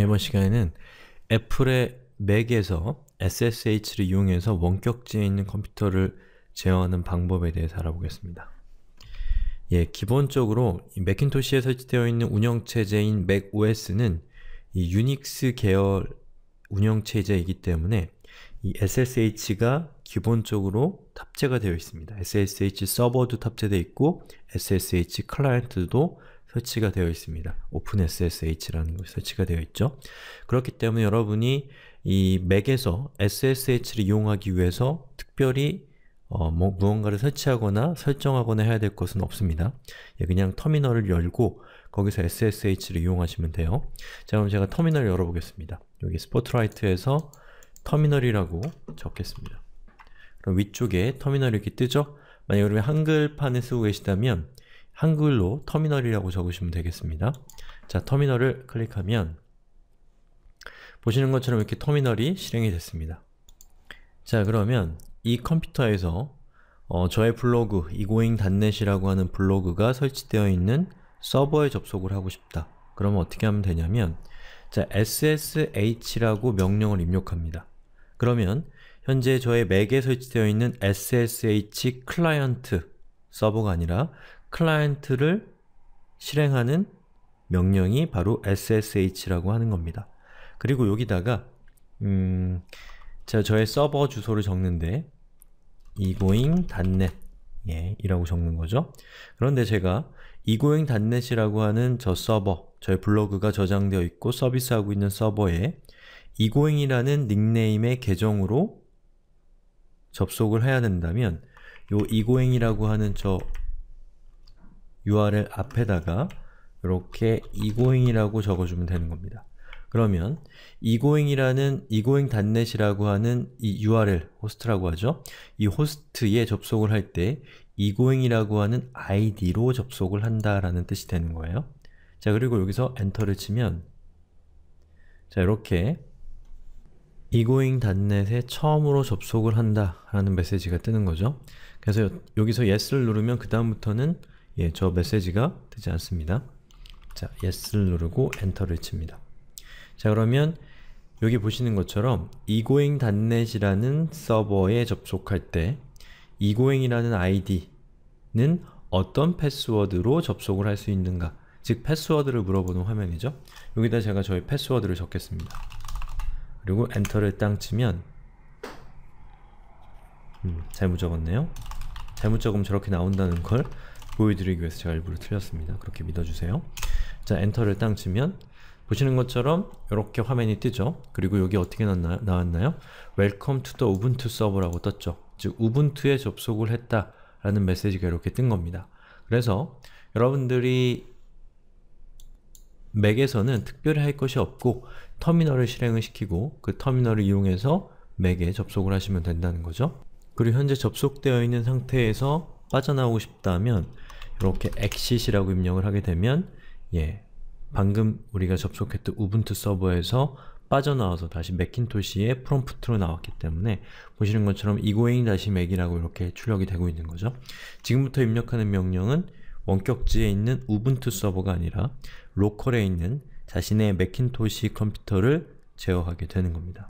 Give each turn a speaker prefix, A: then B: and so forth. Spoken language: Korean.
A: 이번 시간에는 애플의 맥에서 SSH를 이용해서 원격지에 있는 컴퓨터를 제어하는 방법에 대해서 알아보겠습니다. 예, 기본적으로 맥킨토시에 설치되어 있는 운영체제인 macOS는 이 유닉스 계열 운영체제이기 때문에 이 SSH가 기본적으로 탑재가 되어 있습니다. SSH 서버도 탑재되어 있고 SSH 클라이언트도 설치가 되어 있습니다. OpenSSH라는 것이 설치가 되어 있죠. 그렇기 때문에 여러분이 이 맥에서 SSH를 이용하기 위해서 특별히 어, 뭐, 무언가를 설치하거나 설정하거나 해야 될 것은 없습니다. 예, 그냥 터미널을 열고 거기서 SSH를 이용하시면 돼요. 자, 그럼 제가 터미널을 열어보겠습니다. 여기 스포트라이트에서 터미널이라고 적겠습니다. 그럼 위쪽에 터미널이 이렇게 뜨죠? 만약 여러분이 한글판을 쓰고 계시다면 한글로 터미널이라고 적으시면 되겠습니다. 자, 터미널을 클릭하면 보시는 것처럼 이렇게 터미널이 실행이 됐습니다. 자, 그러면 이 컴퓨터에서 어, 저의 블로그, 이고잉닷넷이라고 하는 블로그가 설치되어 있는 서버에 접속을 하고 싶다. 그러면 어떻게 하면 되냐면 자, ssh라고 명령을 입력합니다. 그러면 현재 저의 맥에 설치되어 있는 ssh 클라이언트 서버가 아니라 클라이언트를 실행하는 명령이 바로 ssh라고 하는 겁니다. 그리고 여기다가 음, 제가 저의 서버 주소를 적는데 egoing .net 예, 이라고 적는 거죠. 그런데 제가 egoing .net이라고 하는 저 서버, 저의 블로그가 저장되어 있고 서비스하고 있는 서버에 egoing이라는 닉네임의 계정으로 접속을 해야 된다면 요 egoing이라고 하는 저 URL 앞에다가 이렇게 egoing이라고 적어주면 되는 겁니다. 그러면 egoing이라는 egoing 단넷이라고 하는 이 URL, 호스트라고 하죠. 이 호스트에 접속을 할때 egoing이라고 하는 id로 접속을 한다라는 뜻이 되는 거예요. 자, 그리고 여기서 엔터를 치면 자, 이렇게 egoing 단넷에 처음으로 접속을 한다라는 메시지가 뜨는 거죠. 그래서 여기서 yes를 누르면 그 다음부터는 예, 저 메시지가 되지 않습니다. 자, yes를 누르고 엔터를 칩니다. 자, 그러면 여기 보시는 것처럼 이고잉 단넷이라는 서버에 접속할 때 이고잉이라는 i d 는 어떤 패스워드로 접속을 할 수 있는가 즉 패스워드를 물어보는 화면이죠. 여기다 제가 저의 패스워드를 적겠습니다. 그리고 엔터를 땅 치면 음, 잘못 적었네요. 잘못 적으면 저렇게 나온다는 걸 보여드리기 위해서 제가 일부러 틀렸습니다. 그렇게 믿어주세요. 자, 엔터를 땅 치면 보시는 것처럼 이렇게 화면이 뜨죠. 그리고 여기 어떻게 나왔나, 왔나요 Welcome to the Ubuntu Server라고 떴죠. 즉, 우분투에 접속을 했다 라는 메시지가 이렇게 뜬 겁니다. 그래서 여러분들이 맥에서는 특별히 할 것이 없고 터미널을 실행을 시키고 그 터미널을 이용해서 맥에 접속을 하시면 된다는 거죠. 그리고 현재 접속되어 있는 상태에서 빠져나오고 싶다면 이렇게 exit이라고 입력을 하게 되면 예, 방금 우리가 접속했던 우분투 서버에서 빠져나와서 다시 맥킨토시의 프롬프트로 나왔기 때문에 보시는 것처럼 egoing 다시 맥이라고 이렇게 출력이 되고 있는 거죠. 지금부터 입력하는 명령은 원격지에 있는 우분투 서버가 아니라 로컬에 있는 자신의 맥킨토시 컴퓨터를 제어하게 되는 겁니다.